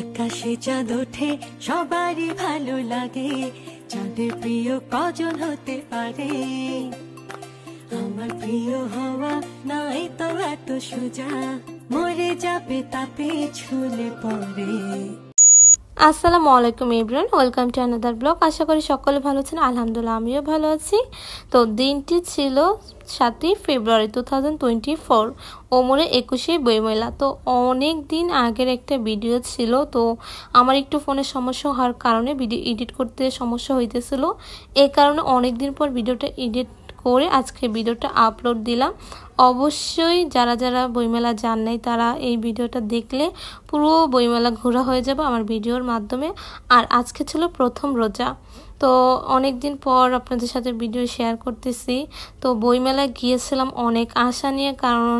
আকাশে চাঁদ ওঠে সবারই ভালো লাগে চাঁদের প্রিয় কজন হতে পারে আমার প্রিয় হওয়া নাই তো এত সোজা মরে যাবে তাপে ছুলে পড়ে আসসালামু আলাইকুম Ibran welcome to another blog আশা করি সকলে ভালো আছেন আলহামদুলিল্লাহ আমিও ভালো আছি তো দিনটি ছিল সাতই ফেব্রুয়ারি টু থাউজেন্ড টোয়েন্টি ফোর ওমরে একুশে বইমেলা তো অনেক দিন আগের একটা ভিডিও ছিল তো আমার একটু ফোনে সমস্যা হওয়ার কারণে ভিডিও এডিট করতে সমস্যা হইতেছিল এ কারণে অনেক দিন পর ভিডিওটা এডিট করে আজকে ভিডিওটা আপলোড দিলাম অবশ্যই যারা যারা বইমেলা যান নাই তারা এই ভিডিওটা দেখলে পুরো বইমেলা ঘোরা হয়ে যাবে আমার ভিডিওর মাধ্যমে আর আজকে ছিল প্রথম রোজা তো অনেক দিন পর আপনাদের সাথে ভিডিও শেয়ার করতেছি তো বইমেলায় গিয়েছিলাম অনেক আশা নিয়ে কারণ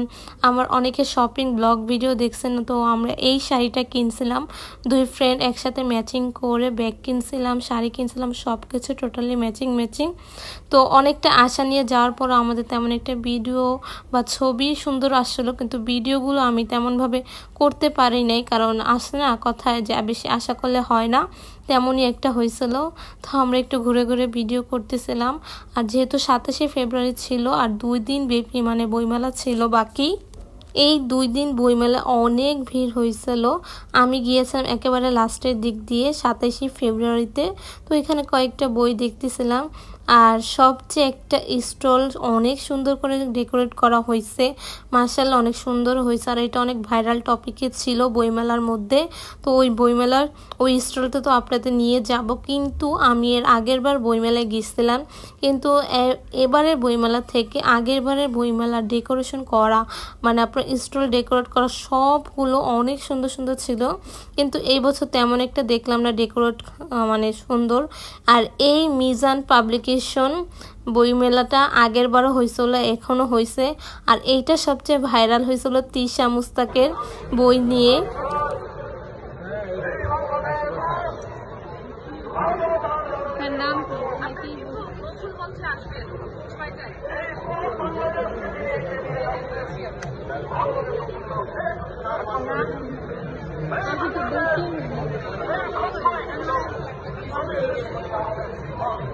আমার অনেকে শপিং ব্লগ ভিডিও দেখছেন তো আমরা এই শাড়িটা কিনছিলাম দুই ফ্রেন্ড একসাথে ম্যাচিং করে ব্যাগ কিনছিলাম শাড়ি কিনছিলাম সব কিছু টোটালি ম্যাচিং ম্যাচিং তো অনেকটা আশা নিয়ে যাওয়ার পর আমাদের তেমন একটা ভিডিও বা ছবি সুন্দর আসছিলো কিন্তু ভিডিওগুলো আমি তেমনভাবে করতে পারি নাই কারণ আসে না কথায় যা বেশি আশা করলে হয় না তেমনই একটা হয়েছিল তো আমরা একটু ঘুরে ঘুরে ভিডিও করতেছিলাম আর যেহেতু সাতাশে ফেব্রুয়ারি ছিল আর দুই দিন ব্যাপী মানে বইমেলা ছিল বাকি এই দুই দিন বইমেলা অনেক ভিড় হয়েছিল আমি গিয়েছিলাম একেবারে লাস্টের দিক দিয়ে সাতাশে ফেব্রুয়ারিতে তো এখানে কয়েকটা বই দেখতেছিলাম আর সবচেয়ে একটা স্টল অনেক সুন্দর করে ডেকোরেট করা হয়েছে মার্শাল অনেক সুন্দর হয়েছে আর এটা অনেক ভাইরাল টপিকে ছিল বইমেলার মধ্যে তো ওই বইমেলার ওই স্টলটা তো আপনাদের নিয়ে যাব কিন্তু আমি এর আগের বার বইমেলায় গিয়েছিলাম কিন্তু এবারের বইমেলা থেকে আগের বারের বইমেলার ডেকোরেশন করা মানে আপনার স্টল ডেকোরেট করা সবগুলো অনেক সুন্দর সুন্দর ছিল কিন্তু এই বছর তেমন একটা দেখলাম না ডেকোরেট মানে সুন্দর আর এই মিজান পাবলিকে ভীষণ বইমেলাটা আগের বারও হয়েছিল এখনও হয়েছে আর এইটা সবচেয়ে ভাইরাল হয়েছিল তিশা মুস্তাকের বই নিয়ে Thank you.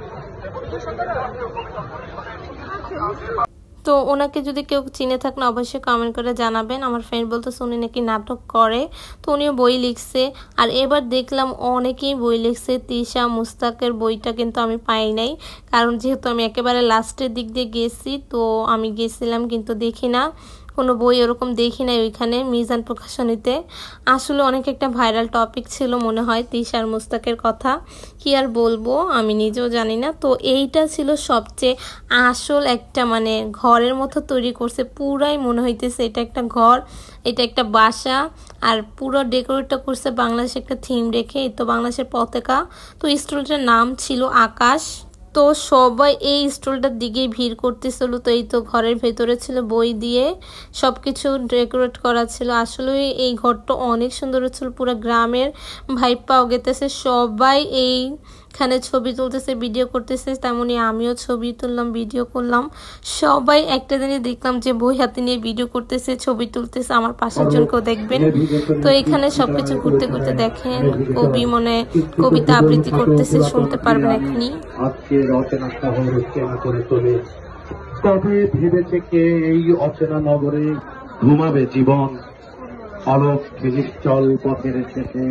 তো ওনাকে যদি কেউ চিনে থাকলে অবশ্যই কমেন্ট করে জানাবেন আমার ফ্রেন্ড বলতো শুনি নাকি নাটক করে তো উনিও বই লিখছে আর এবার দেখলাম অনেকেই বই লিখছে তিশা মুস্তাকের বইটা কিন্তু আমি পাই নাই কারণ যেহেতু আমি একেবারে লাস্টের দিক দিয়ে গেছি তো আমি গেছিলাম কিন্তু দেখি না কোনো বই ওরকম দেখি নাই ওইখানে মিজান প্রকাশনীতে আসলে অনেক একটা ভাইরাল টপিক ছিল মনে হয় তিশার মুস্তাকের কথা কি আর বলবো আমি নিজেও জানি না তো এইটা ছিল সবচেয়ে আসল একটা মানে ঘরের মতো তৈরি করছে পুরাই মনে হইতেছে এটা একটা ঘর এটা একটা বাসা আর পুরো ডেকোরেটটা করছে বাংলাদেশে একটা থিম রেখে এই তো বাংলাদেশের পতাকা তো স্টলটার নাম ছিল আকাশ তো সবাই এই স্টলটার দিকে ভিড় করতেছিল তো এই তো ঘরের ভেতরে ছিল বই দিয়ে সব কিছু ডেকোরেট করা ছিল আসলে এই ঘরটা অনেক সুন্দর ছিল পুরো গ্রামের ভাইপ পাওয়া গেতেছে সবাই এই এখানে ছবি তুলতেছে ভিডিও করতেছে তেমনই আমিও ছবি তুললাম ভিডিও করলাম সবাই একটা দিনে দেখলাম যে বই হাতে নিয়ে ভিডিও করতেছে ছবি তুলতেছে আমার পাশের জনকেও দেখবেন তো এখানে সবকিছু ঘুরতে ঘুরতে দেখেন কবি মনে কবিতা আবৃত্তি করতেছে শুনতে পারবেন এখনই তবে ভেবেছে কে এই অচেনা নগরে ঘুমাবে জীবন নিশ্চল পথের শেষে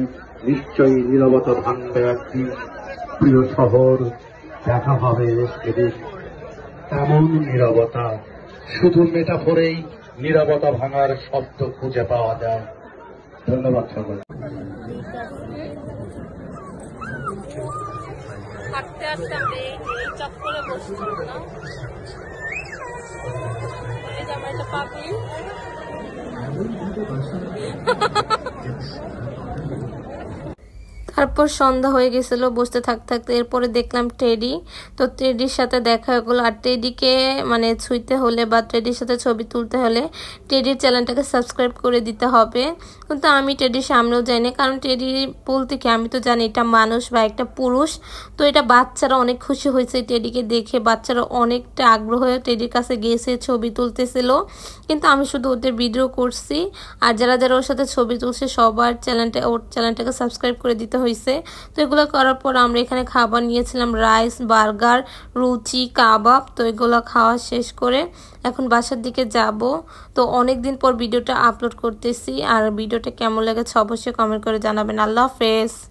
নিশ্চয়ই নিরবত ভাঙবে একদিন প্রিয় শহর দেখা হবে এদিক তেমন নিরবতা শুধু মেটাফোরেই নিরবতা ভাঙার শব্দ খুঁজে পাওয়া যায় ধন্যবাদ সকল হাঁটতে তারপর সন্ধ্যা হয়ে গেছিল বসতে থাকতে থাকতে এরপরে দেখলাম টেডি তো টেডির সাথে দেখা হয়ে গেলো আর টেডিকে মানে ছুঁইতে হলে বা টেডির সাথে ছবি তুলতে হলে টেডির চ্যানেলটাকে সাবস্ক্রাইব করে দিতে হবে কিন্তু আমি টেডির সামনেও যাই না কারণ টেডি বলতে কি আমি তো জানি এটা মানুষ বা একটা পুরুষ তো এটা বাচ্চারা অনেক খুশি হয়েছে টেডিকে দেখে বাচ্চারা অনেকটা আগ্রহ হয়ে টেডির কাছে গিয়েছে ছবি তুলতেছিল কিন্তু আমি শুধু ওদের ভিডিও করছি আর যারা যারা ওর সাথে ছবি তুলছে সবার চ্যানেলটা ওর চ্যানেলটাকে সাবস্ক্রাইব করে দিতে হয়েছে হয়েছে তো এগুলো করার পর আমরা এখানে খাবার নিয়েছিলাম রাইস বার্গার রুচি কাবাব তো এগুলো খাওয়া শেষ করে এখন বাসার দিকে যাব তো অনেক দিন পর ভিডিওটা আপলোড করতেছি আর ভিডিওটা কেমন লেগেছে অবশ্যই কমেন্ট করে জানাবেন আল্লাহ হাফেজ